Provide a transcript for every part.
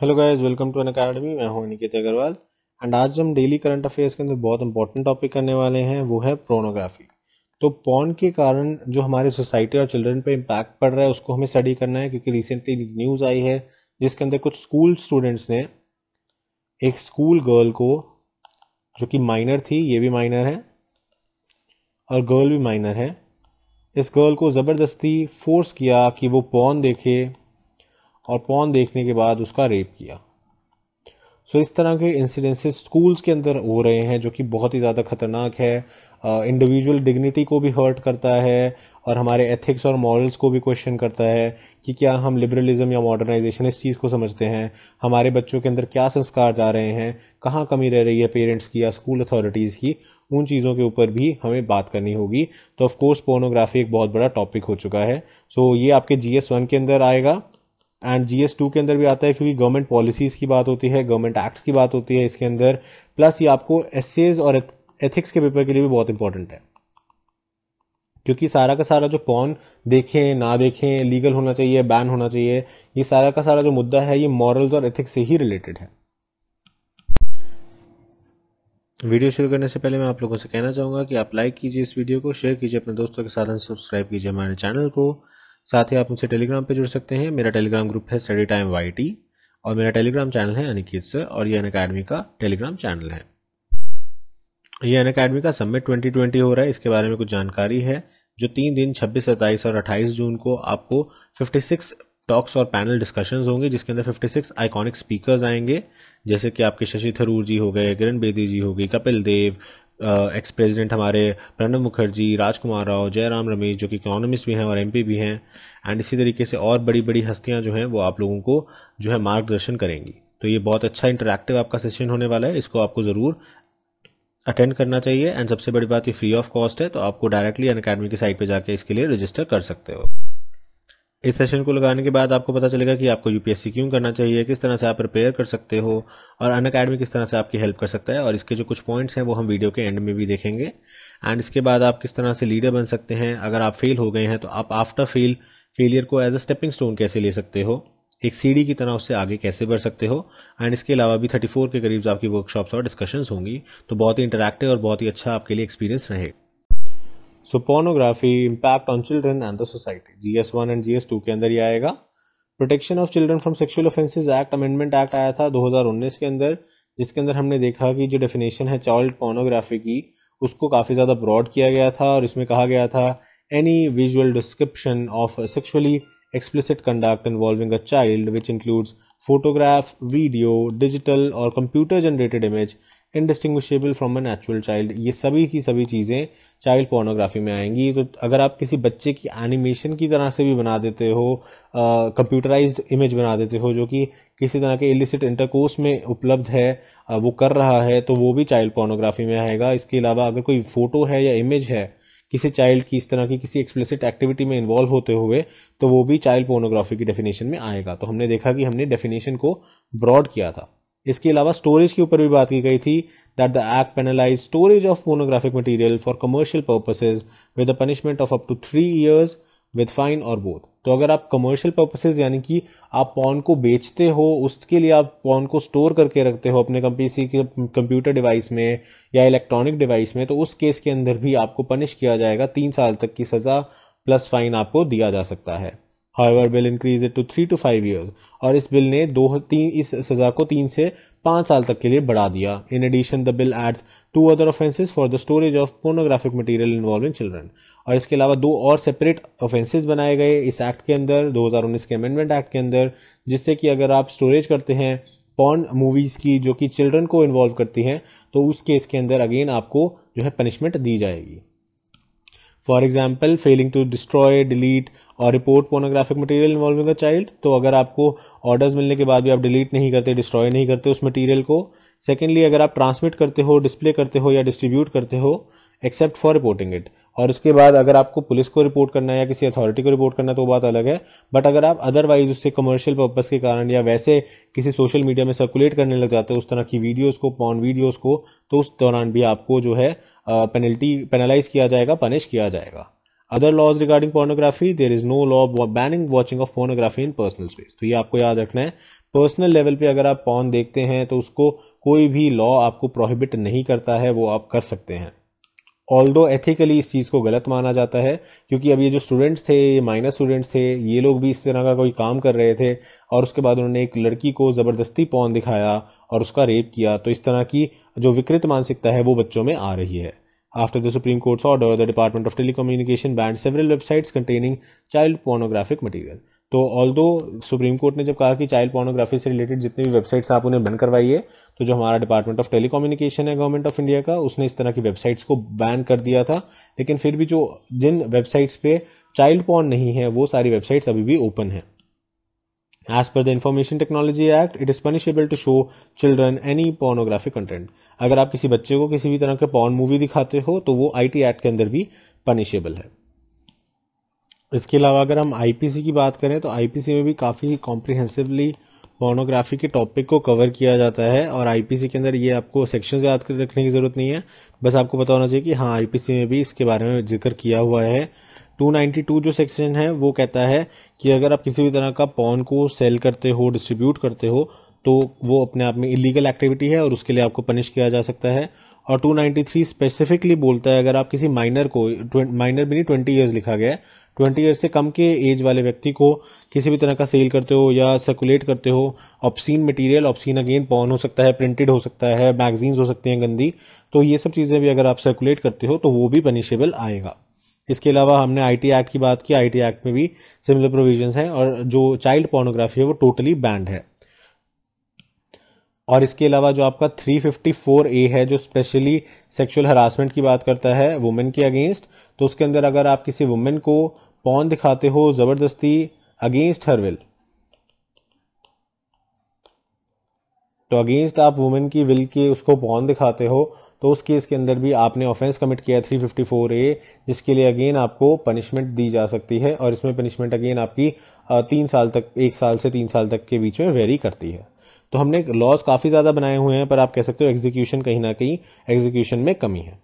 Hello guys welcome to Unacademy मैं हूं Aniket Agarwal and आज हम डेली करंट अफेयर्स के अंदर बहुत इंपॉर्टेंट टॉपिक करने वाले हैं वो है प्रोनोग्राफी तो पॉन के कारण जो हमारी सोसाइटी और चिल्ड्रन पे इम्पैक्ट पड़ रहा है उसको हमें स्टडी करना है क्योंकि रिसेंटली न्यूज़ आई है जिसके अंदर कुछ स्कूल स्टूडेंट्स ने एक स्कूल गर्ल को जो कि माइनर थी ये भी माइनर है और गर्ल भी माइनर है इस गर्ल को ज़बरदस्ती फोर्स किया कि वो पॉन देखे और पौन देखने के बाद उसका रेप किया सो so, इस तरह के इंसिडेंसेस स्कूल्स के अंदर हो रहे हैं जो कि बहुत ही ज़्यादा खतरनाक है इंडिविजुअल डिग्निटी को भी हर्ट करता है और हमारे एथिक्स और मॉरल्स को भी क्वेश्चन करता है कि क्या हम लिबरलिज्म या मॉडर्नाइजेशन इस चीज़ को समझते हैं हमारे बच्चों के अंदर क्या संस्कार जा रहे हैं कहाँ कमी रह रही है पेरेंट्स की या स्कूल अथॉरिटीज़ की उन चीज़ों के ऊपर भी हमें बात करनी होगी तो ऑफकोर्स पोर्नोग्राफी एक बहुत बड़ा टॉपिक हो चुका है सो so, ये आपके जी एस वन के अंदर आएगा एंड जीएस टू के अंदर भी आता है क्योंकि गवर्नमेंट पॉलिसीज़ की बात होती है गवर्नमेंट एक्ट की बात होती है इसके अंदर प्लस ये आपको एसेज और एथिक्स के पेपर के लिए भी बहुत इंपॉर्टेंट है क्योंकि सारा का सारा जो पॉन देखें ना देखें लीगल होना चाहिए बैन होना चाहिए ये सारा का सारा जो मुद्दा है ये मॉरल्स और एथिक्स से ही रिलेटेड है वीडियो शुरू करने से पहले मैं आप लोगों से कहना चाहूंगा कि आप लाइक कीजिए इस वीडियो को शेयर कीजिए अपने दोस्तों के साथ सब्सक्राइब कीजिए हमारे चैनल को साथ ही आप मुझसे टेलीग्राम पे जुड़ सकते हैं मेरा टेलीग्राम ग्रुप है स्टडी टाइम वाई और मेरा टेलीग्राम चैनल है अनिकित सर और ये अन अकेडमी का टेलीग्राम चैनल है ये अन अकेडमी का सबमिट 2020 हो रहा है इसके बारे में कुछ जानकारी है जो तीन दिन 26, सत्ताईस और 28 जून को आपको 56 टॉक्स और पैनल डिस्कशंस होंगे जिसके अंदर 56 आइकॉनिक स्पीकर्स आएंगे जैसे कि आपके शशि थरूर जी हो गए किरण बेदी जी हो गई कपिल देव एक्स प्रेसिडेंट हमारे प्रणब मुखर्जी राजकुमार राव जयराम रमेश जो कि इकोनॉमिस्ट भी हैं और एमपी भी हैं एंड इसी तरीके से और बड़ी बड़ी हस्तियां जो हैं वो आप लोगों को जो है मार्गदर्शन करेंगी तो ये बहुत अच्छा इंटरेक्टिव आपका सेशन होने वाला है इसको आपको ज़रूर अटेंड करना चाहिए एंड सबसे बड़ी बात ये फ्री ऑफ कॉस्ट है तो आपको डायरेक्टली अन अकेडमी की साइट पर जाकर इसके लिए रजिस्टर कर सकते हो इस सेशन को लगाने के बाद आपको पता चलेगा कि आपको यूपीएससी क्यों करना चाहिए किस तरह से आप प्रिपेयर कर सकते हो और अन अकेडमी किस तरह से आपकी हेल्प कर सकता है और इसके जो कुछ पॉइंट्स हैं वो हम वीडियो के एंड में भी देखेंगे एंड इसके बाद आप किस तरह से लीडर बन सकते हैं अगर आप फेल हो गए हैं तो आप आफ्टर फेल फेलियर को एज अ स्टेपिंग स्टोन कैसे ले सकते हो एक सीडी की तरह उससे आगे कैसे बढ़ सकते हो एंड इसके अलावा भी 34 के करीब आपकी वर्कशॉप्स और डिस्कशंस होंगी तो बहुत ही इंटरेक्टिव और बहुत ही अच्छा आपके लिए एक्सपीरियंस रहेगा so pornography impact on children and the society GS one and GS two के अंदर ये आएगा protection of children from sexual offences act amendment act आया था 2019 के अंदर जिसके अंदर हमने देखा कि जो डेफिनेशन है चाइल्ड पोर्नोग्राफी की उसको काफ़ी ज़्यादा ब्रॉड किया गया था और इसमें कहा गया था any visual description of sexually explicit conduct involving a child which includes photograph video digital और computer generated image indistinguishable from a natural child ये सभी की सभी चीज़ें चाइल्ड पोर्नोग्राफी में आएंगी तो अगर आप किसी बच्चे की एनिमेशन की तरह से भी बना देते हो कंप्यूटराइज इमेज बना देते हो जो कि किसी तरह के इलिसिट इंटरकोर्स में उपलब्ध है आ, वो कर रहा है तो वो भी चाइल्ड पोर्नोग्राफी में आएगा इसके अलावा अगर कोई फोटो है या इमेज है किसी चाइल्ड की इस तरह की किसी एक्सप्लिसिट एक्टिविटी में इन्वॉल्व होते हुए तो वो भी चाइल्ड पोर्नोग्राफी की डेफिनेशन में आएगा तो हमने देखा कि हमने डेफिनेशन को ब्रॉड किया था इसके अलावा स्टोरेज के ऊपर भी बात की गई थी that the act penalise storage of pornographic material for commercial purposes with punishment of up to three years with fine और बोथ तो अगर आप कमर्शियल पर्पसेज यानी कि आप पॉन को बेचते हो उसके लिए आप पॉन को स्टोर करके रखते हो अपने किसी कंप्यूटर डिवाइस में या इलेक्ट्रॉनिक डिवाइस में तो उस केस के अंदर भी आपको पनिश किया जाएगा तीन साल तक की सज़ा प्लस फाइन आपको दिया जा सकता है however bill increase to three to five years और इस बिल ने दो तीन इस सजा को तीन से पाँच साल तक के लिए बढ़ा दिया in addition the bill adds two other offences for the storage of pornographic material involving children और इसके अलावा दो और सेपरेट ऑफेंसेज बनाए गए इस एक्ट के अंदर 2019 के अमेंडमेंट एक्ट के अंदर जिससे कि अगर आप स्टोरेज करते हैं पॉन मूवीज़ की जो कि चिल्ड्रन को इन्वॉल्व करती हैं तो उस केस के अंदर अगेन आपको जो है पनिशमेंट दी जाएगी for example failing to destroy delete और report pornographic material involving a child तो अगर आपको ऑर्डर्स मिलने के बाद भी आप डिलीट नहीं करते डिस्ट्रॉय नहीं करते उस मटेरियल को सेकेंडली अगर आप ट्रांसमिट करते हो डिस्प्ले करते हो या डिस्ट्रीब्यूट करते हो एक्सेप्ट फॉर रिपोर्टिंग इट और उसके बाद अगर आपको पुलिस को रिपोर्ट करना है या किसी अथॉरिटी को रिपोर्ट करना है तो बात अलग है बट अगर आप अदरवाइज उससे कमर्शियल पर्पज़ के कारण या वैसे किसी सोशल मीडिया में सर्कुलेट करने लग जाते हो उस तरह की वीडियोस को पॉन वीडियोस को तो उस दौरान भी आपको जो है पेनल्टी पेनालाइज किया जाएगा पनिश किया जाएगा other laws regarding pornography there is no law banning watching of pornography in personal space तो ये आपको याद रखना है पर्सनल लेवल पे अगर आप पॉन देखते हैं तो उसको कोई भी लॉ आपको प्रोहिबिट नहीं करता है वो आप कर सकते हैं ऑल्डो एथिकली इस चीज़ को गलत माना जाता है क्योंकि अब ये जो स्टूडेंट्स थे ये माइनर स्टूडेंट्स थे ये लोग भी इस तरह का कोई काम कर रहे थे और उसके बाद उन्होंने एक लड़की को ज़बरदस्ती पौन दिखाया और उसका रेप किया तो इस तरह की जो विकृत मानसिकता है वो बच्चों में आ रही है After the Supreme Court's order, the Department of Telecommunication banned several websites containing child pornographic material. तो ऑल दो सुप्रीम कोर्ट ने जब कहा कि चाइल्ड पोर्नोग्राफी से रिलेटेड जितनी भी वेबसाइट्स आप उन्हें करवाई करवाइए तो जो हमारा डिपार्टमेंट ऑफ टेलीकम्युनिकेशन है गवर्नमेंट ऑफ इंडिया का उसने इस तरह की वेबसाइट्स को बैन कर दिया था लेकिन फिर भी जो जिन वेबसाइट्स पे चाइल्ड पॉर्न नहीं है वो सारी वेबसाइट्स अभी भी ओपन है as per the information technology act it is punishable to show children any pornographic content अगर आप किसी बच्चे को किसी भी तरह के पॉर्न मूवी दिखाते हो तो वो आईटी एक्ट के अंदर भी पनिशेबल है इसके अलावा अगर हम आईपीसी की बात करें तो आईपीसी में भी काफ़ी कॉम्प्रिहेंसिवली पोर्नोग्राफी के टॉपिक को कवर किया जाता है और आईपीसी के अंदर ये आपको सेक्शन याद कर रखने की ज़रूरत नहीं है बस आपको पता होना चाहिए कि हाँ आईपीसी में भी इसके बारे में जिक्र किया हुआ है 292 जो सेक्शन है वो कहता है कि अगर आप किसी भी तरह का पॉन को सेल करते हो डिस्ट्रीब्यूट करते हो तो वो अपने आप में इलीगल एक्टिविटी है और उसके लिए आपको पनिश किया जा सकता है और 293 स्पेसिफिकली बोलता है अगर आप किसी माइनर को माइनर भी नहीं ट्वेंटी ईयर्स लिखा गया है ट्वेंटी इयर्स से कम के एज वाले व्यक्ति को किसी भी तरह का सेल करते हो या सर्कुलेट करते हो obscene material obscene again porn हो सकता है प्रिंटेड हो सकता है मैगजीन्स हो सकती हैं गंदी तो ये सब चीज़ें भी अगर आप सर्कुलेट करते हो तो वो भी पनिशेबल आएगा इसके अलावा हमने आईटी एक्ट की बात की आईटी एक्ट में भी सिमिलर प्रोविजंस हैं और जो चाइल्ड पोर्नोग्राफी है वो टोटली बैंड है और इसके अलावा जो आपका 354 ए है जो स्पेशली सेक्सुअल हरासमेंट की बात करता है वुमेन के अगेंस्ट तो उसके अंदर अगर आप किसी वुमेन को पौन दिखाते हो ज़बरदस्ती अगेंस्ट हर विल तो अगेंस्ट आप वुमेन की विल की उसको पौन दिखाते हो तो उस केस के अंदर भी आपने ऑफेंस कमिट किया थ्री फिफ्टी फोर ए जिसके लिए अगेन आपको पनिशमेंट दी जा सकती है और इसमें पनिशमेंट अगेन आपकी तीन साल तक एक साल से तीन साल तक के बीच में वेरी करती है तो हमने लॉज काफ़ी ज़्यादा बनाए हुए हैं पर आप कह सकते हो एग्जीक्यूशन कहीं ना कहीं एग्जीक्यूशन में कमी है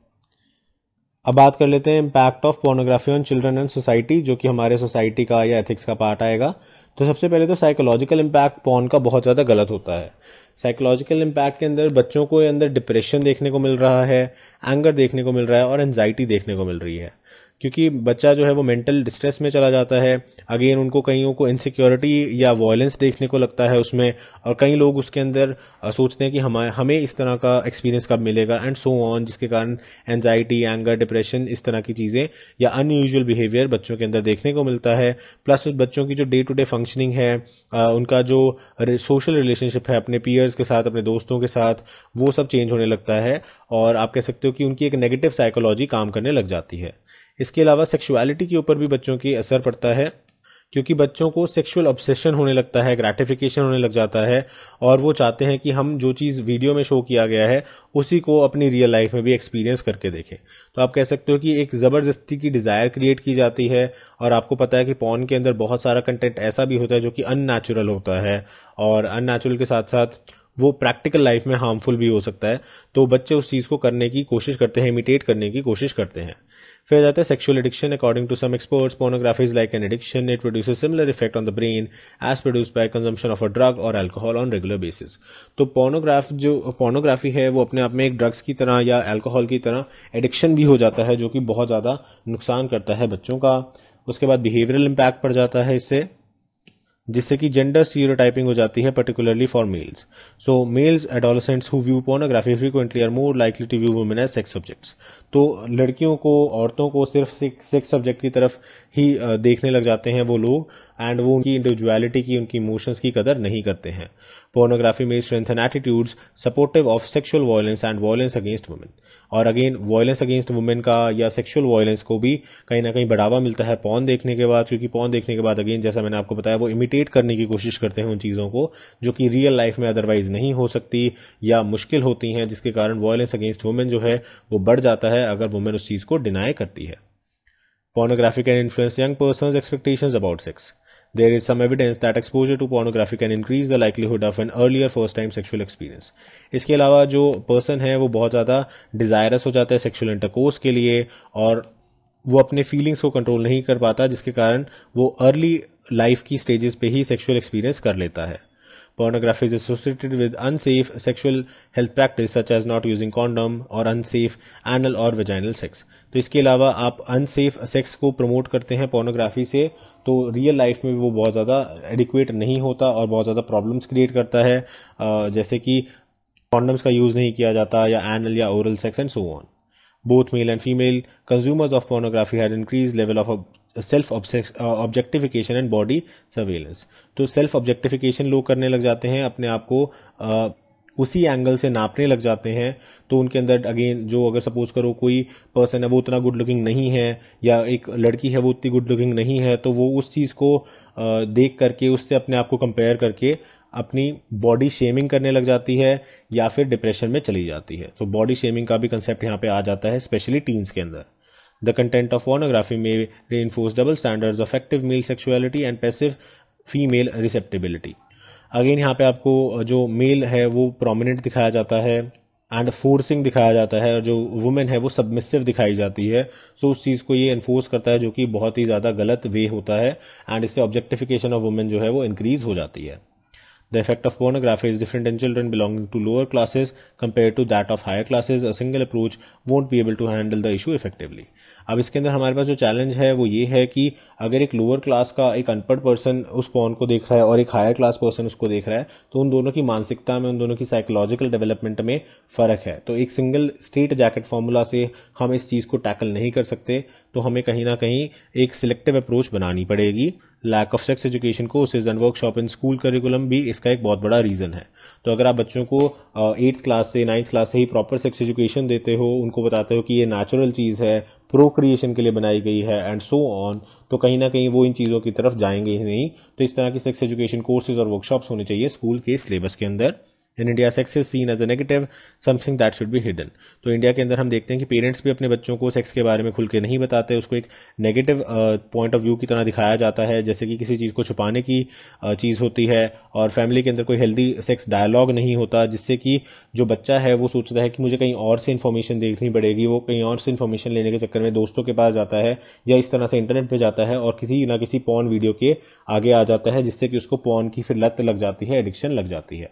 अब बात कर लेते हैं impact of pornography on children and society जो कि हमारे सोसाइटी का या एथिक्स का पार्ट आएगा तो सबसे पहले तो साइकोलॉजिकल इम्पैक्ट पोर्न का बहुत ज़्यादा गलत होता है साइकोलॉजिकल इम्पैक्ट के अंदर बच्चों को अंदर डिप्रेशन देखने को मिल रहा है एंगर देखने को मिल रहा है और एनजाइटी देखने को मिल रही है क्योंकि बच्चा जो है वो मेंटल डिस्ट्रेस में चला जाता है अगेन उनको कईयों को इनसिक्योरिटी या वॉयलेंस देखने को लगता है उसमें और कई लोग उसके अंदर सोचते हैं कि हमारे हमें इस तरह का एक्सपीरियंस कब मिलेगा एंड सो ऑन जिसके कारण एनजाइटी एंगर डिप्रेशन इस तरह की चीज़ें या अनयूजल बिहेवियर बच्चों के अंदर देखने को मिलता है प्लस बच्चों की जो डे टू डे फंक्शनिंग है उनका जो सोशल रिलेशनशिप है अपने पीयर्स के साथ अपने दोस्तों के साथ वो सब चेंज होने लगता है और आप कह सकते हो कि उनकी एक नेगेटिव साइकोलॉजी काम करने लग जाती है इसके अलावा सेक्सुअलिटी के ऊपर भी बच्चों की असर पड़ता है क्योंकि बच्चों को सेक्सुअल ऑब्सेशन होने लगता है ग्रेटिफिकेशन होने लग जाता है और वो चाहते हैं कि हम जो चीज़ वीडियो में शो किया गया है उसी को अपनी रियल लाइफ में भी एक्सपीरियंस करके देखें तो आप कह सकते हो कि एक ज़बरदस्ती की डिज़ायर क्रिएट की जाती है और आपको पता है कि पॉन के अंदर बहुत सारा कंटेंट ऐसा भी होता है जो कि अननेचुरल होता है और अननेचुरल के साथ साथ वो प्रैक्टिकल लाइफ में हार्मफुल भी हो सकता है तो बच्चे उस चीज़ को करने की कोशिश करते हैं इमिटेट करने की कोशिश करते हैं फिर जाता है sexual addiction according to some experts pornography is like an addiction it produce similar effect on the brain as produce by consumption of a drug और एल्कोहल ऑन रेगुलर बेसिस तो पोर्नोग्राफ जो पोर्नोग्राफी है वो अपने आप में एक drugs की तरह या एल्कोहल की तरह एडिक्शन भी हो जाता है जो कि बहुत ज़्यादा नुकसान करता है बच्चों का उसके बाद बिहेवियरल इम्पैक्ट पड़ जाता है इससे जिससे कि जेंडर सीरोटाइपिंग हो जाती है particularly for males so males adolescents who view pornography frequently are more likely to view women as sex subjects तो लड़कियों को औरतों को सिर्फ सेक्स सब्जेक्ट की तरफ ही देखने लग जाते हैं वो लोग एंड वो उनकी इंडिविजुअलिटी की उनकी इमोशंस की कदर नहीं करते हैं Pornography may strengthen attitudes supportive of sexual violence and violence against women. और अगेन वायलेंस अगेंस्ट वुमेन का या सेक्सुअल वायलेंस को भी कहीं ना कहीं बढ़ावा मिलता है पौन देखने के बाद क्योंकि पौन देखने के बाद अगेन जैसा मैंने आपको बताया वो इमिटेट करने की कोशिश करते हैं उन चीज़ों को जो कि रियल लाइफ में अदरवाइज नहीं हो सकती या मुश्किल होती हैं जिसके कारण वायलेंस अगेंस्ट वुमेन जो है वो बढ़ जाता है अगर वुमेन उस चीज़ को डिनाई करती है pornography can influence young person expectation about sex there is some evidence that exposure to pornography can increase the likelihood of an earlier first time sexual experience इसके अलावा जो person है वो बहुत ज़्यादा desirous हो जाता है sexual intercourse के लिए और वो अपने feelings को control नहीं कर पाता जिसके कारण वो early life की stages पे ही sexual experience कर लेता है Pornography is associated with unsafe sexual health practice such as not using condom और unsafe anal और vaginal sex. तो इसके अलावा आप unsafe sex को promote करते हैं pornography से तो real life में वो बहुत ज़्यादा adequate नहीं होता और बहुत ज़्यादा problems create करता है जैसे कि condoms का use नहीं किया जाता या anal या oral sex and so on. Both male and female consumers of pornography had increased level of self objectification and body surveillance तो सेल्फ ऑब्जेक्टिफिकेशन लोग करने लग जाते हैं अपने आप को uh, उसी एंगल से नापने लग जाते हैं तो उनके अंदर अगेन जो अगर सपोज करो कोई पर्सन है वो उतना गुड लुकिंग नहीं है या एक लड़की है वो उतनी गुड लुकिंग नहीं है तो वो उस चीज़ को uh, देख करके उससे अपने आप को कंपेयर करके अपनी बॉडी शेमिंग करने लग जाती है या फिर डिप्रेशन में चली जाती है तो बॉडी शेमिंग का भी कंसेप्ट यहाँ पे आ जाता है स्पेशली टीन्स के अंदर The content of pornography may reinforce double standards of active male sexuality and passive female receptibility. Again यहाँ पे आपको जो मेल है वो प्रोमिनेंट दिखाया जाता है एंड फोर्सिंग दिखाया जाता है और जो वुमेन है वो सबमिसिव दिखाई जाती है सो so, उस चीज़ को ये इन्फोर्स करता है जो कि बहुत ही ज़्यादा गलत वे होता है एंड इससे ऑब्जेक्टिफिकेशन ऑफ वुमेन जो है वो इंक्रीज हो जाती है The effect of pornography is different in children belonging to lower classes compared to that of higher classes. A single approach won't be able to handle the issue effectively. अब इसके अंदर हमारे पास जो चैलेंज है वो ये है कि अगर एक लोअर क्लास का एक अनपढ़ पर्सन उस पॉन को देख रहा है और एक हायर क्लास पर्सन उसको देख रहा है तो उन दोनों की मानसिकता में उन दोनों की साइकोलॉजिकल डेवलपमेंट में फ़र्क है तो एक सिंगल स्टेट जैकेट फार्मूला से हम इस चीज़ को टैकल नहीं कर सकते तो हमें कहीं ना कहीं एक सिलेक्टिव अप्रोच बनानी पड़ेगी लैक ऑफ सेक्स एजुकेशन को courses and workshop in school curriculum भी इसका एक बहुत बड़ा रीज़न है तो अगर आप बच्चों को एट्थ क्लास से नाइन्थ क्लास से ही प्रॉपर सेक्स एजुकेशन देते हो उनको बताते हो कि ये नेचुरल चीज़ है प्रोक्रिएशन के लिए बनाई गई है एंड सो ऑन तो कहीं ना कहीं वो इन चीज़ों की तरफ जाएंगे ही नहीं तो इस तरह की सेक्स एजुकेशन कोर्सेज और वर्कशॉप्स होने चाहिए स्कूल के सिलेबस के अंदर in India sex is seen as a negative something that should be hidden तो इंडिया के अंदर हम देखते हैं कि पेरेंट्स भी अपने बच्चों को सेक्स के बारे में खुल के नहीं बताते उसको एक नेगेटिव पॉइंट ऑफ व्यू की तरह दिखाया जाता है जैसे कि किसी चीज़ को छुपाने की uh, चीज़ होती है और फैमिली के अंदर कोई हेल्दी सेक्स डायलॉग नहीं होता जिससे कि जो बच्चा है वो सोचता है कि मुझे कहीं और से इन्फॉर्मेशन देखनी पड़ेगी वो कहीं और से इन्फॉर्मेशन लेने के चक्कर में दोस्तों के पास जाता है या इस तरह से इंटरनेट पर जाता है और किसी ना किसी पॉन वीडियो के आगे आ जाता है जिससे कि उसको पॉन की फिर लत लग जाती है एडिक्शन लग जाती है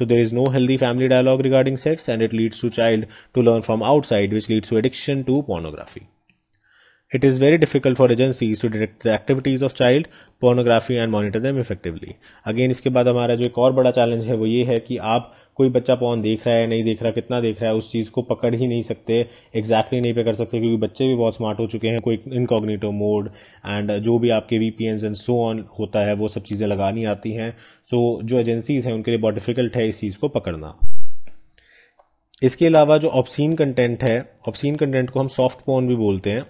So there is no healthy family dialogue regarding sex and it leads to child to learn from outside which leads to addiction to pornography. It is very difficult for agencies to detect the activities of child pornography and monitor them effectively. Again इसके बाद हमारा जो एक और बड़ा challenge है वो ये है कि आप कोई बच्चा पौन देख रहा है नहीं देख रहा कितना देख रहा है उस चीज़ को पकड़ ही नहीं सकते एग्जैक्टली exactly नहीं पकड़ सकते क्योंकि बच्चे भी बहुत स्मार्ट हो चुके हैं कोई इनकॉग्निटो मोड एंड जो भी आपके V P and so on होता है वो सब चीज़ें लगानी आती हैं सो so, जो एजेंसीज हैं उनके लिए बहुत डिफिकल्ट है इस चीज़ को पकड़ना इसके अलावा जो ऑप्सीन कंटेंट है ऑप्सीन कंटेंट को हम सॉफ्ट पोन भी बोलते हैं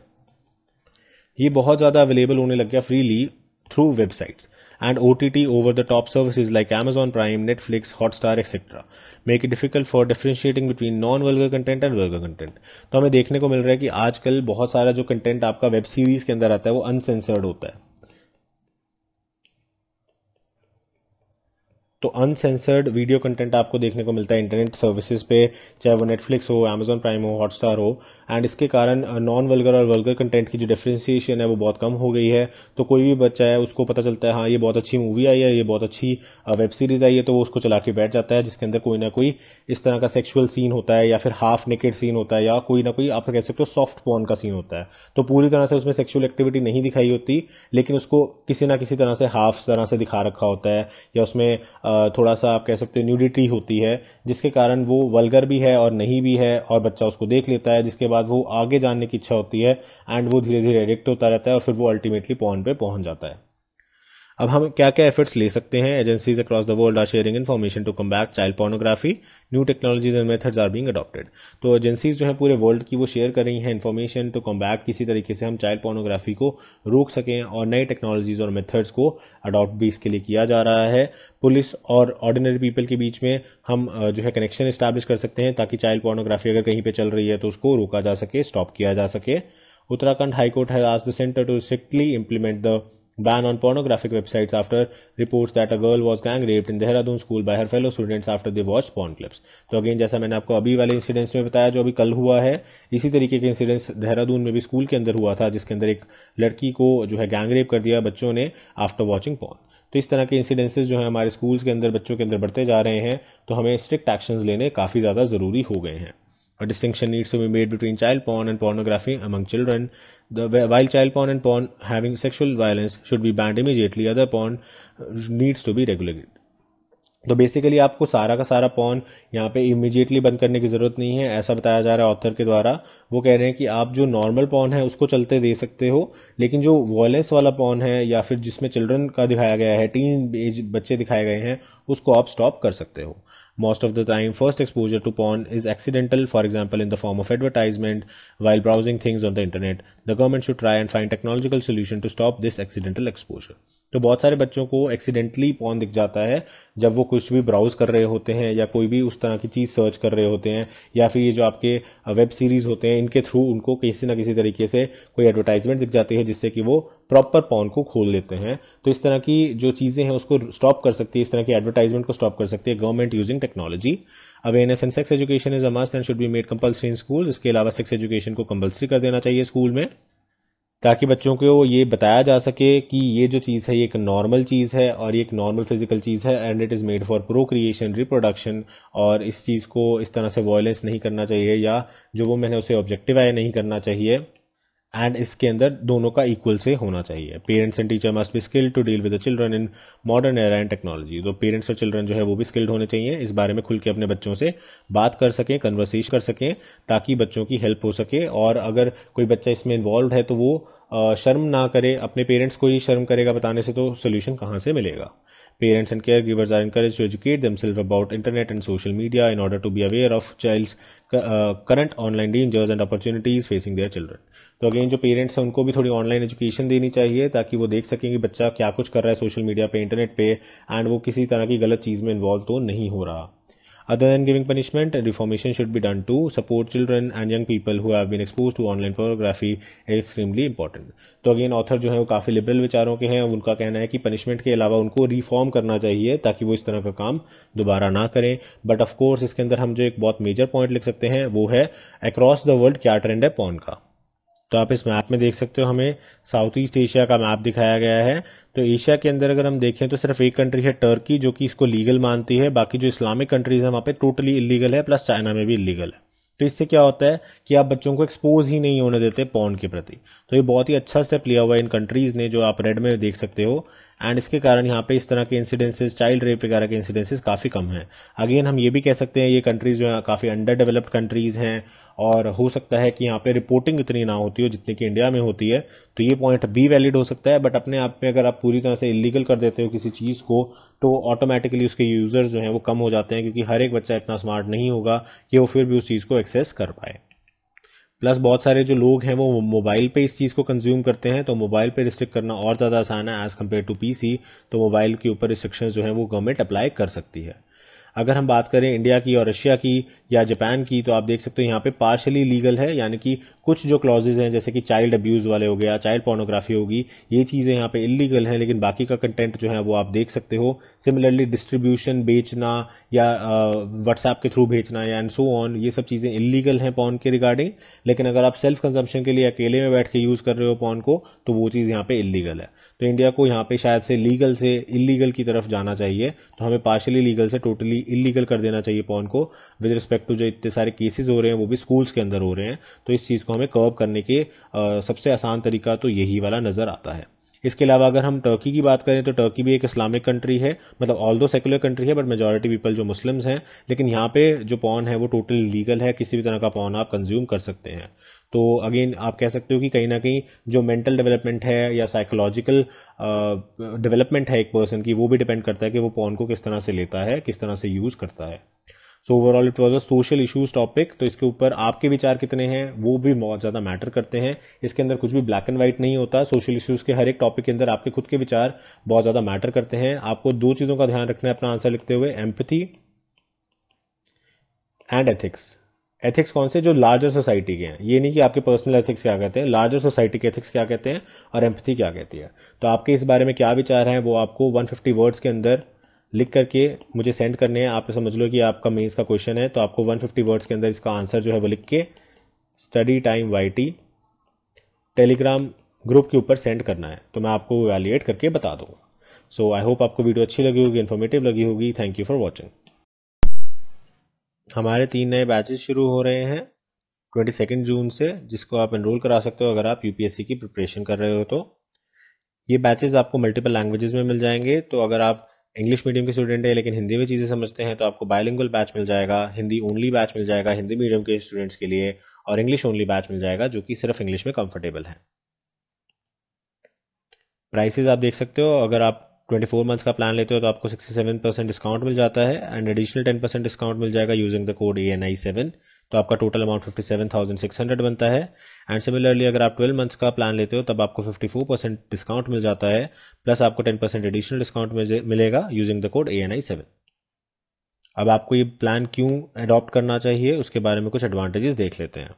ये बहुत ज्यादा अवेलेबल होने लग गया freely through websites and O T T over the top services like Amazon Prime Netflix Hotstar etcetera make it difficult for differentiating between non vulgar content and vulgar content तो हमें देखने को मिल रहा है कि आजकल बहुत सारा जो कंटेंट आपका वेब सीरीज के अंदर आता है वो अनसेंसर्ड होता है तो अनसेंसर्ड वीडियो कंटेंट आपको देखने को मिलता है इंटरनेट सर्विसेज पे चाहे वो नेटफ्लिक्स हो अमेजोन प्राइम हो हॉटस्टार हो एंड इसके कारण नॉन वर्गर और वर्गर कंटेंट की जो डिफ्रेंसिएशन है वो बहुत कम हो गई है तो कोई भी बच्चा है उसको पता चलता है हाँ ये बहुत अच्छी मूवी आई है ये बहुत अच्छी वेब सीरीज आई है तो वो उसको चला के बैठ जाता है जिसके अंदर कोई ना कोई इस तरह का सेक्शुअल सीन होता है या फिर हाफ नेकेड सीन होता है या कोई ना कोई आप कह सकते हो सॉफ्ट पॉन का सीन होता है तो पूरी तरह से उसमें सेक्सुअल एक्टिविटी नहीं दिखाई होती लेकिन उसको किसी ना किसी तरह से हाफ तरह से दिखा रखा होता है या उसमें थोड़ा सा आप कह सकते हो न्यूडिटी होती है जिसके कारण वो वलगर भी है और नहीं भी है और बच्चा उसको देख लेता है जिसके बाद वो आगे जानने की इच्छा होती है एंड वो धीरे धीरे एडिक्ट होता रहता है और फिर वो अल्टीमेटली पॉन पे पहुंच जाता है अब हम क्या क्या एफर्ट्स ले सकते हैं agencies across the world are sharing information to come back child pornography new technologies and methods are being adopted तो एजेंसीज जो है पूरे वर्ल्ड की वो शेयर कर रही हैं इन्फॉर्मेशन टू कम बैक किसी तरीके से हम चाइल्ड पोर्नोग्राफी को रोक सकें और नई टेक्नोलॉजीज और मेथड्स को अडॉप्ट भी इसके लिए किया जा रहा है पुलिस और ऑर्डिनरी पीपल के बीच में हम जो है कनेक्शन स्टैब्लिश कर सकते हैं ताकि चाइल्ड पोर्नोग्राफी अगर कहीं पर चल रही है तो उसको रोका जा सके स्टॉप किया जा सके उत्तराखंड हाईकोर्ट हैज आज the centre to strictly implement the Ban on pornographic websites after reports that a girl was gang raped in Dehradun school by her fellow students after they watched porn clips. तो again जैसा मैंने आपको अभी वाले incidents में बताया जो अभी कल हुआ है इसी तरीके के इंसिडेंट्स देहरादून में भी स्कूल के अंदर हुआ था जिसके अंदर एक लड़की को जो है गैंग रेप कर दिया बच्चों ने आफ्टर वॉचिंग पॉन तो इस तरह के इंसिडेंसेस जो है हमारे स्कूल्स के अंदर बच्चों के अंदर बढ़ते जा रहे हैं तो हमें स्ट्रिक्ट एक्शंस लेने काफ़ी ज़्यादा ज़रूरी हो गए हैं A distinction needs to be made between child porn and pornography among children. The, while child porn and porn having sexual violence should be banned immediately, other porn needs to be regulated. तो basically आपको सारा का सारा pawn यहाँ पे immediately बंद करने की ज़रूरत नहीं है ऐसा बताया जा रहा है ऑथर के द्वारा वो कह रहे हैं कि आप जो नॉर्मल पॉन है उसको चलते दे सकते हो लेकिन जो वॉयलेंस वाला पॉन है या फिर जिसमें चिल्ड्रन का दिखाया गया है टीन एज बच्चे दिखाए गए हैं उसको आप स्टॉप कर सकते हो most of the time first exposure to porn is accidental for example in the form of advertisement while browsing things on the internet the government should try and find technological solution to stop this accidental exposure तो बहुत सारे बच्चों को accidentally pawn दिख जाता है जब वो कुछ भी ब्राउज कर रहे होते हैं या कोई भी उस तरह की चीज़ सर्च कर रहे होते हैं या फिर ये जो आपके वेब सीरीज़ होते हैं इनके थ्रू उनको किसी ना किसी तरीके से कोई एडवर्टाइजमेंट दिख जाती है जिससे कि वो प्रॉपर पॉन को खोल लेते हैं तो इस तरह की जो चीज़ें हैं उसको स्टॉप कर सकती है इस तरह की एडवर्टाइजमेंट को स्टॉप कर सकती है government using technology awareness and sex education is a must and should be made compulsory in school इसके अलावा सेक्स एजुकेशन को कंपल्सरी कर देना चाहिए स्कूल में ताकि बच्चों को ये बताया जा सके कि ये जो चीज़ है ये एक नॉर्मल चीज़ है और ये एक नॉर्मल फिजिकल चीज़ है and it is made for procreation reproduction और इस चीज़ को इस तरह से वॉयलेंस नहीं करना चाहिए या जो वो मैंने उसे ऑब्जेक्टिवाई नहीं करना चाहिए एंड इसके अंदर दोनों का इक्वल से होना चाहिए parents and teacher must be skilled to deal with the children in modern era and technology तो पेरेंट्स और चिल्ड्रन जो है वो भी स्किल्ड होने चाहिए इस बारे में खुल के अपने बच्चों से बात कर सकें कन्वर्सेश कर सकें ताकि बच्चों की हेल्प हो सके और अगर कोई बच्चा इसमें इन्वॉल्व है तो वो शर्म ना करे अपने पेरेंट्स को ही शर्म करेगा बताने से तो सोल्यूशन कहाँ से मिलेगा parents and care givers are encourage to educate them self about internet and social media in order to be aware of child current online dangers and opportunities facing their children तो again जो parents हैं उनको भी थोड़ी online education देनी चाहिए ताकि वो देख सकें कि बच्चा क्या कुछ कर रहा है सोशल मीडिया पे इंटरनेट पे एंड वो किसी तरह की गलत चीज़ में इन्वॉल्व तो नहीं हो रहा other than giving punishment reformation should भी done to support children and young people who have been expose to online photography extremely important तो अगेन ऑथर जो है वो काफ़ी लिबरल विचारों के हैं उनका कहना है कि पनिशमेंट के अलावा उनको रिफॉर्म करना चाहिए ताकि वो इस तरह का काम दोबारा ना करें बट ऑफकोर्स इसके अंदर हम जो एक बहुत मेजर पॉइंट लिख सकते हैं वो है अक्रॉस द वर्ल्ड क्या ट्रेंड है पॉन का तो आप इस मैप में देख सकते हो हमें साउथ ईस्ट एशिया का मैप दिखाया गया है तो एशिया के अंदर अगर हम देखें तो सिर्फ एक कंट्री है टर्की जो कि इसको लीगल मानती है बाकी जो इस्लामिक कंट्रीज है वहां पे टोटली इलीगल है प्लस चाइना में भी इलीगल है तो इससे क्या होता है कि आप बच्चों को एक्सपोज ही नहीं होने देते पॉन के प्रति तो ये बहुत ही अच्छा स्टेप लिया हुआ है इन कंट्रीज़ ने जो आप रेड में देख सकते हो एंड इसके कारण यहाँ पे इस तरह के इंसिडेंसेज चाइल्ड रेप वगैरह के इंसिडेंसेज काफ़ी कम हैं अगेन हम ये भी कह सकते हैं ये कंट्रीज़ जो है काफ़ी अंडर डेवलप्ड कंट्रीज़ हैं और हो सकता है कि यहाँ पे रिपोर्टिंग इतनी ना होती हो जितनी कि इंडिया में होती है तो ये पॉइंट भी वैलिड हो सकता है बट अपने आप में अगर आप पूरी तरह से इलीगल कर देते हो किसी चीज़ को तो ऑटोमेटिकली उसके यूज़र्स जो हैं वो कम हो जाते हैं क्योंकि हर एक बच्चा इतना स्मार्ट नहीं होगा कि वो फिर भी उस चीज़ को एक्सेस कर पाए प्लस बहुत सारे जो लोग हैं वो मोबाइल पे इस चीज़ को कंज्यूम करते हैं तो मोबाइल पे रिस्ट्रिक्ट करना और ज़्यादा आसान है एज़ कम्पेयर टू पीसी तो मोबाइल के ऊपर रिस्ट्रिक्शन जो है वो गवर्नमेंट अप्लाई कर सकती है अगर हम बात करें इंडिया की और रशिया की या जापान की तो आप देख सकते हो यहाँ पे पार्शली लीगल है यानी कि कुछ जो क्लॉजेज हैं जैसे कि चाइल्ड अब्यूज़ वाले हो गया चाइल्ड पोर्नोग्राफी होगी ये चीज़ें यहाँ पे इलीगल हैं लेकिन बाकी का कंटेंट जो है वो आप देख सकते हो सिमिलरली डिस्ट्रीब्यूशन बेचना या व्हाट्सएप के थ्रू भेजना या एंड सो ऑन ये सब चीज़ें इलीगल हैं पॉन के रिगार्डिंग लेकिन अगर आप सेल्फ कंजम्पशन के लिए अकेले में बैठ के यूज़ कर रहे हो पॉन को तो वो चीज़ यहाँ पे इलीगल है तो इंडिया को यहाँ पे शायद से लीगल से इलीगल की तरफ जाना चाहिए तो हमें पार्शली लीगल से टोटली इलीगल कर देना चाहिए पॉन को विद रिस्पेक्ट टू जो इतने सारे केसेस हो रहे हैं वो भी स्कूल्स के अंदर हो रहे हैं तो इस चीज़ को जिसको हमें कर्व करने के सबसे आसान तरीका तो यही वाला नज़र आता है इसके अलावा अगर हम टर्की की बात करें तो टर्की भी एक इस्लामिक कंट्री है मतलब ऑल दो सेकुलर कंट्री है बट मेजॉरिटी पीपल जो मुस्लिम्स हैं लेकिन यहाँ पे जो पॉन है वो टोटल लीगल है किसी भी तरह का पॉन आप कंज्यूम कर सकते हैं तो अगेन आप कह सकते हो कि कहीं ना कहीं जो मेंटल डेवलपमेंट है या साइकोलॉजिकल डेवलपमेंट है एक पर्सन की वो भी डिपेंड करता है कि वो पॉन को किस तरह से लेता है किस तरह से यूज़ करता है so overall it was a social issues topic तो इसके ऊपर आपके विचार कितने हैं वो भी बहुत ज़्यादा मैटर करते हैं इसके अंदर कुछ भी ब्लैक एंड व्हाइट नहीं होता सोशल इशूज़ के हर एक टॉपिक के अंदर आपके खुद के विचार बहुत ज़्यादा मैटर करते हैं आपको दो चीज़ों का ध्यान रखना है अपना आंसर लिखते हुए एम्पथी एंड एथिक्स एथिक्स कौन से जो लार्जर सोसाइटी के हैं ये नहीं कि आपके पर्सनल एथिक्स क्या कहते हैं लार्जर सोसाइटी के एथिक्स क्या कहते हैं और एम्पथी क्या कहती है तो आपके इस बारे में क्या विचार है वो आपको 150 वर्ड्स के अंदर लिख करके मुझे सेंड करने हैं आप समझ लो कि आपका मेन्स का क्वेश्चन है तो आपको 150 वर्ड्स के अंदर इसका आंसर जो है वो लिख के study time Y T Telegram group के ऊपर सेंड करना है तो मैं आपको वैल्यूएट करके बता दूंगा सो आई होप आपको वीडियो अच्छी लगी होगी इन्फॉर्मेटिव लगी होगी थैंक यू फॉर वॉचिंग हमारे तीन नए बैचेज शुरू हो रहे हैं ट्वेंटी सेकेंड जून से जिसको आप इनरोल करा सकते हो अगर आप यूपीएससी की प्रिपरेशन कर रहे हो तो ये बैचेज आपको मल्टीपल लैंग्वेजेस में मिल जाएंगे तो अगर आप इंग्लिश मीडियम के स्टूडेंट है लेकिन हिंदी में चीज़ें समझते हैं तो आपको बायलिंगुअल बैच मिल जाएगा हिंदी ओनली बैच मिल जाएगा हिंदी मीडियम के स्टूडेंट्स के लिए और इंग्लिश ओनली बैच मिल जाएगा जो कि सिर्फ इंग्लिश में कंफर्टेबल है प्राइसेस आप देख सकते हो अगर आप ट्वेंटी फोर मंथ्स का प्लान लेते हो तो आपको सिक्सटी सेवन परसेंट डिस्काउंट मिल जाता है and additional ten percent discount मिल जाएगा using the code A N I seven तो आपका total amount fifty seven thousand six hundred बनता है एंड सिमिलरली अगर आप ट्वेल्व मंथ्स का प्लान लेते हो तब आपको फिफ्टी फोर परसेंट डिस्काउंट मिल जाता है प्लस आपको टेन परसेंट एडिशनल डिस्काउंट मिलेगा using the code A N I seven अब आपको ये प्लान क्यों अडॉप्ट करना चाहिए उसके बारे में कुछ एडवांटेजेस देख लेते हैं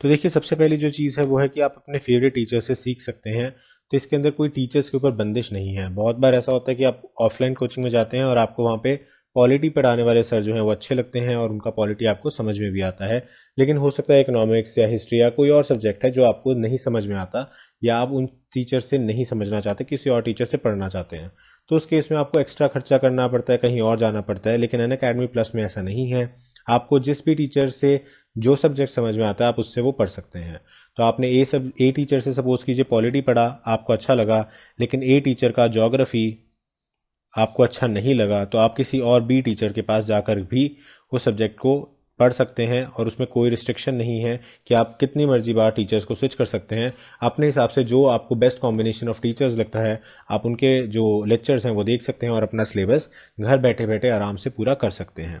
तो देखिए सबसे पहली जो चीज़ है वो है कि आप अपने फेवरेट टीचर से सीख सकते हैं तो इसके अंदर कोई टीचर्स के ऊपर बंदिश नहीं है बहुत बार ऐसा होता है कि आप ऑफलाइन कोचिंग में जाते हैं और आपको वहाँ पे पॉलिटी पढ़ाने वाले सर जो हैं वो अच्छे लगते हैं और उनका पॉलिटी आपको समझ में भी आता है लेकिन हो सकता है इकोनॉमिक्स या हिस्ट्री या कोई और सब्जेक्ट है जो आपको नहीं समझ में आता या आप उन टीचर से नहीं समझना चाहते किसी और टीचर से पढ़ना चाहते हैं तो उस केस में आपको एक्स्ट्रा खर्चा करना पड़ता है कहीं और जाना पड़ता है लेकिन एन अकेडमी प्लस में ऐसा नहीं है आपको जिस भी टीचर से जो सब्जेक्ट समझ में आता है आप उससे वो पढ़ सकते हैं तो आपने ए सब ए टीचर से सपोज कीजिए पॉलिटी पढ़ा आपको अच्छा लगा लेकिन ए टीचर का जोग्राफी आपको अच्छा नहीं लगा तो आप किसी और बी टीचर के पास जाकर भी उस सब्जेक्ट को पढ़ सकते हैं और उसमें कोई रिस्ट्रिक्शन नहीं है कि आप कितनी मर्जी बार टीचर्स को स्विच कर सकते हैं अपने हिसाब से जो आपको बेस्ट कॉम्बिनेशन ऑफ टीचर्स लगता है आप उनके जो लेक्चर्स हैं वो देख सकते हैं और अपना सिलेबस घर बैठे बैठे आराम से पूरा कर सकते हैं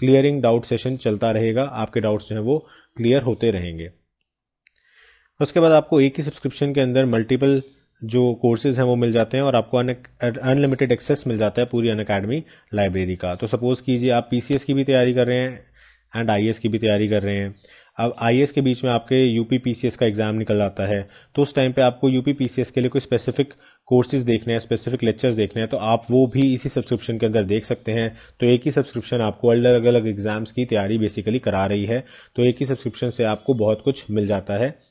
क्लियरिंग डाउट सेशन चलता रहेगा आपके डाउट्स जो हैं वो क्लियर होते रहेंगे उसके बाद आपको एक ही सब्सक्रिप्शन के अंदर मल्टीपल जो कोर्सेज हैं वो मिल जाते हैं और आपको अनलिमिटेड एक्सेस मिल जाता है पूरी अन अकेडमी लाइब्रेरी का तो सपोज कीजिए आप पी की भी तैयारी कर रहे हैं एंड आई की भी तैयारी कर रहे हैं अब आई के बीच में आपके यू पी का एग्ज़ाम निकल आता है तो उस टाइम पे आपको यू पी के लिए कोई स्पेसिफिक कोर्सेज देखने हैं स्पेसिफिक लेक्चर्स देखने हैं तो आप वो भी इसी सब्सक्रिप्शन के अंदर देख सकते हैं तो एक ही सब्सक्रिप्शन आपको अलग अलग एग्जाम्स की तैयारी बेसिकली करा रही है तो एक ही सब्सक्रिप्शन से आपको बहुत कुछ मिल जाता है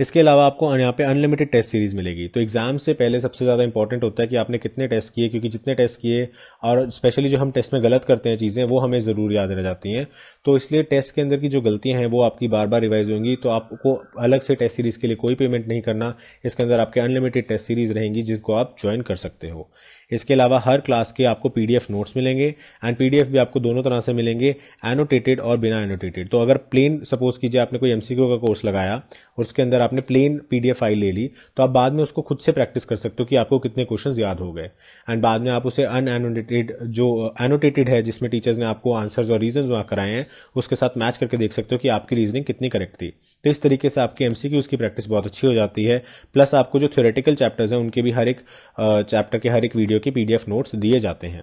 इसके अलावा आपको यहाँ पे अनलिमिटेड टेस्ट सीरीज़ मिलेगी तो एग्ज़ाम से पहले सबसे ज़्यादा इंपॉर्टेंट होता है कि आपने कितने टेस्ट किए क्योंकि जितने टेस्ट किए और स्पेशली जो हम टेस्ट में गलत करते हैं चीज़ें वो हमें ज़रूर याद रह जाती हैं तो इसलिए टेस्ट के अंदर की जो गलतियां हैं वो आपकी बार बार रिवाइज होंगी तो आपको अलग से टेस्ट सीरीज के लिए कोई पेमेंट नहीं करना इसके अंदर आपके अनलिमिटेड टेस्ट सीरीज रहेंगी जिसको आप ज्वाइन कर सकते हो इसके अलावा हर क्लास के आपको पीडीएफ नोट्स मिलेंगे एंड पीडीएफ भी आपको दोनों तरह से मिलेंगे एनोटेटेड और बिना एनोटेटेड तो अगर प्लेन सपोज कीजिए आपने कोई एमसीक्यू का कोर्स लगाया और उसके अंदर आपने प्लेन पीडीएफ फाइल ले ली तो आप बाद में उसको खुद से प्रैक्टिस कर सकते हो कि आपको कितने क्वेश्चन याद हो गए एंड बाद में आप उसे अनएनोटेटेड जो एनोटेटेड है जिसमें टीचर्स ने आपको आंसर्स और रीजन कराए हैं उसके साथ मैच करके देख सकते हो कि आपकी रीजनिंग कितनी करेक्ट थी तो इस तरीके से आपकी एम की प्रैक्टिस बहुत अच्छी हो जाती है प्लस आपको जो थ्योरेटिकल चैप्टर्स हैं उनके भी हर एक चैप्टर के हर एक वीडियो के पीडीएफ नोट्स दिए जाते हैं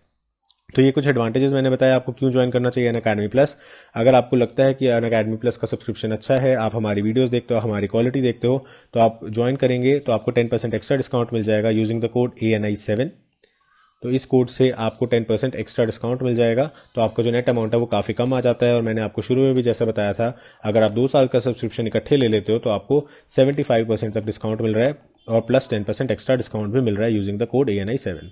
तो ये कुछ एडवांटेजेस मैंने बताया आपको क्यों ज्वाइन करना चाहिए अन अकेडमी प्लस अगर आपको लगता है कि अन अकेडमी प्लस का सब्सक्रिप्शन अच्छा है आप हमारी वीडियोस देखते हो हमारी क्वालिटी देखते हो तो आप ज्वाइन करेंगे तो आपको 10% एक्स्ट्रा डिस्काउंट मिल जाएगा using the code A N I seven तो इस कोड से आपको 10% एक्स्ट्रा डिस्काउंट मिल जाएगा तो आपका जो नेट अमाउंट है वो काफ़ी कम आ जाता है और मैंने आपको शुरू में भी जैसा बताया था अगर आप दो साल का सब्सक्रिप्शन इकट्ठे ले लेते हो तो आपको 75% तक डिस्काउंट मिल रहा है और प्लस 10% एक्स्ट्रा डिस्काउंट भी मिल रहा है using the code A N I seven